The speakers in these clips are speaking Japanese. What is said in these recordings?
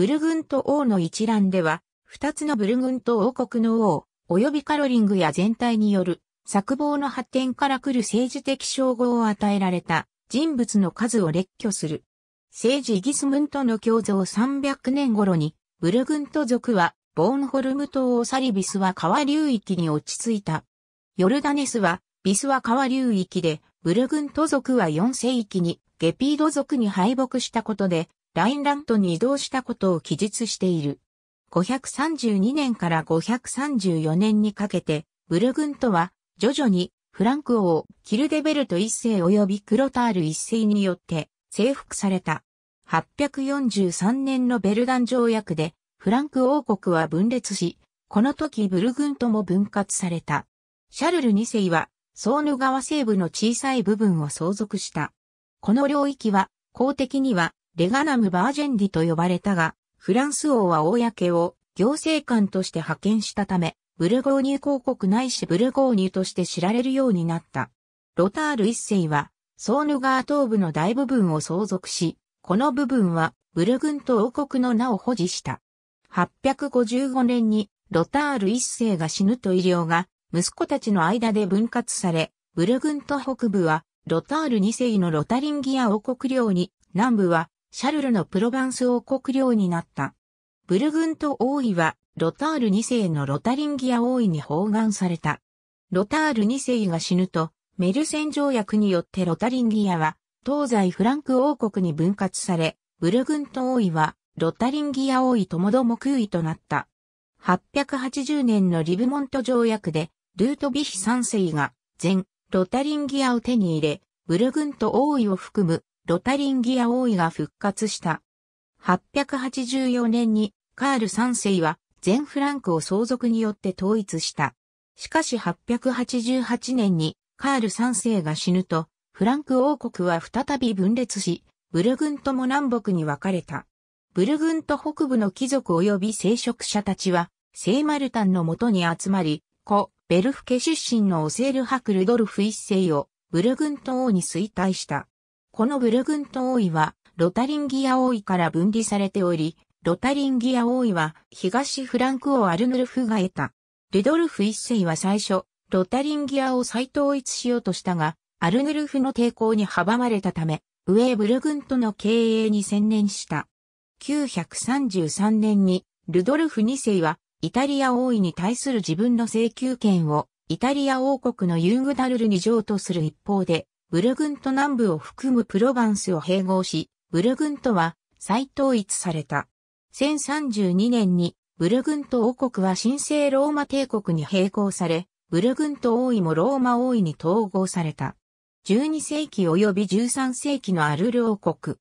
ブルグント王の一覧では、二つのブルグント王国の王、及びカロリングや全体による、作望の発展から来る政治的称号を与えられた人物の数を列挙する。政治イギスムントの共造300年頃に、ブルグント族は、ボーンホルム島をサリビスは川流域に落ち着いた。ヨルダネスは、ビスは川流域で、ブルグント族は4世紀に、ゲピード族に敗北したことで、ラインラントに移動したことを記述している。532年から534年にかけて、ブルグントは徐々にフランク王、キルデベルト一世及びクロタール一世によって征服された。843年のベルダン条約でフランク王国は分裂し、この時ブルグントも分割された。シャルル二世はソーヌ川西部の小さい部分を相続した。この領域は公的にはレガナム・バージェンディと呼ばれたが、フランス王は公を行政官として派遣したため、ブルゴーニュ公国ないしブルゴーニュとして知られるようになった。ロタール一世は、ソーヌ川東部の大部分を相続し、この部分はブルグンと王国の名を保持した。855年にロタール一世が死ぬと医療が息子たちの間で分割され、ブルグンと北部はロタール二世のロタリンギア王国領に、南部はシャルルのプロヴァンス王国領になった。ブルグント王位は、ロタール2世のロタリンギア王位に包含された。ロタール2世が死ぬと、メルセン条約によってロタリンギアは、東西フランク王国に分割され、ブルグント王位は、ロタリンギア王位ともども空位となった。880年のリブモント条約で、ルートビヒ3世が、全、ロタリンギアを手に入れ、ブルグント王位を含むロタリンギア王位が復活した。884年にカール3世は全フランクを相続によって統一した。しかし888年にカール3世が死ぬと、フランク王国は再び分裂し、ブルグントも南北に分かれた。ブルグント北部の貴族及び聖職者たちは、聖マルタンの元に集まり、故、ベルフ家出身のオセール・ハク・ルドルフ一世を、ブルグント王に衰退した。このブルグント王位は、ロタリンギア王位から分離されており、ロタリンギア王位は東フランク王アルヌルフが得た。ルドルフ一世は最初、ロタリンギアを再統一しようとしたが、アルヌルフの抵抗に阻まれたため、ウェーブルグントの経営に専念した。933年に、ルドルフ二世は、イタリア王位に対する自分の請求権を、イタリア王国のユーグダルルに譲渡する一方で、ブルグント南部を含むプロヴァンスを併合し、ブルグントは再統一された。1032年にブルグント王国は神聖ローマ帝国に併合され、ブルグント王位もローマ王位に統合された。12世紀及び13世紀のアルル王国。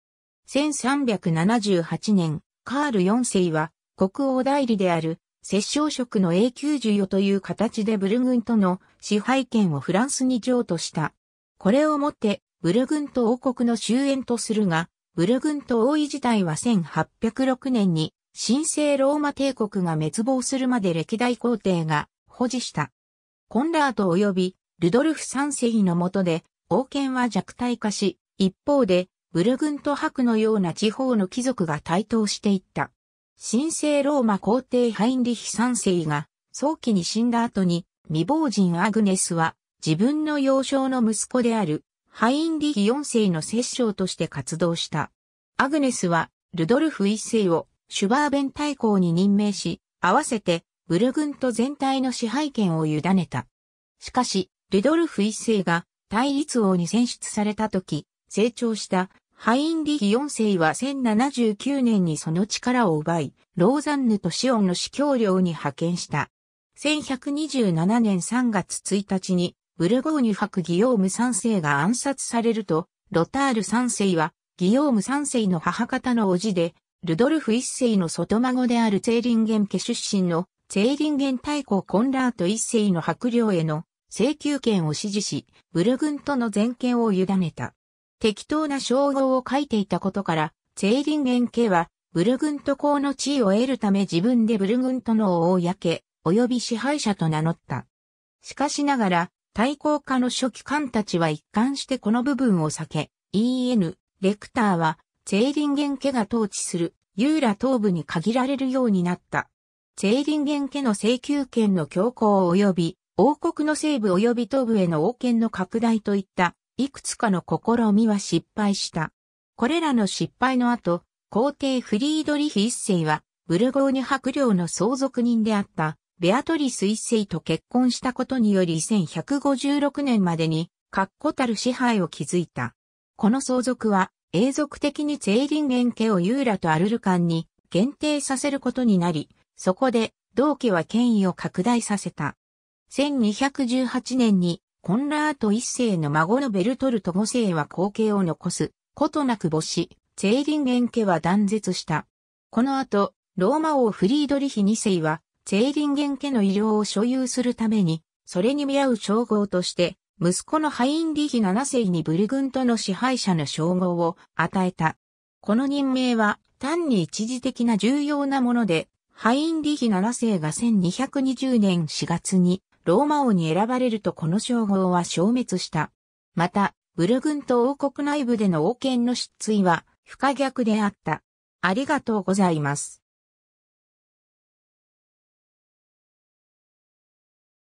1378年、カール4世は国王代理である摂政職の永久授与という形でブルグントの支配権をフランスに譲渡した。これをもって、ブルグント王国の終焉とするが、ブルグント王位自体は1806年に、神聖ローマ帝国が滅亡するまで歴代皇帝が保持した。コンラート及びルドルフ三世の下で、王権は弱体化し、一方で、ブルグント伯のような地方の貴族が台頭していった。神聖ローマ皇帝ハインリヒ三世が早期に死んだ後に未亡人アグネスは自分の幼少の息子であるハインリヒ4世の摂政として活動した。アグネスはルドルフ1世をシュバーベン大公に任命し、合わせてブルグンと全体の支配権を委ねた。しかし、ルドルフ1世が対立王に選出された時、成長したハインリヒ4世は1079年にその力を奪い、ローザンヌとシオンの司教領に派遣した。1127年3月1日にブルゴーニュ博ギヨーム三世が暗殺されると、ロタール三世は、ギヨーム三世の母方の叔父で、ルドルフ一世の外孫であるツェーリンゲン家出身の、ツェーリンゲン大公コンラート一世の白領への請求権を支持し、ブル軍との全権を委ねた。適当な称号を書いていたことから、ツェーリンゲン家は、ブル軍と公の地位を得るため自分でブル軍との公、及び支配者と名乗った。しかしながら、対抗化の初期官たちは一貫してこの部分を避け、EN、レクターは、ツェーリンゲン家が統治する、ユーラ東部に限られるようになった。ツェーリンゲン家の請求権の強行及び、王国の西部及び東部への王権の拡大といった、いくつかの試みは失敗した。これらの失敗の後、皇帝フリードリヒ一世は、ブルゴーニュ領の相続人であった、ベアトリス一世と結婚したことにより1156年までに、確固たる支配を築いた。この相続は、永続的にゼーリンゲン家をユーラとアルルカンに限定させることになり、そこで、同家は権威を拡大させた。1218年に、コンラート一世の孫のベルトルト五世は後継を残す、ことなく母子、ゼーリンゲン家は断絶した。この後、ローマ王フリードリヒ二世は、チェイリンゲン家の医療を所有するために、それに見合う称号として、息子のハインリヒ7世にブルグントの支配者の称号を与えた。この任命は単に一時的な重要なもので、ハインリヒ7世が1220年4月にローマ王に選ばれるとこの称号は消滅した。また、ブルグント王国内部での王権の失墜は不可逆であった。ありがとうございます。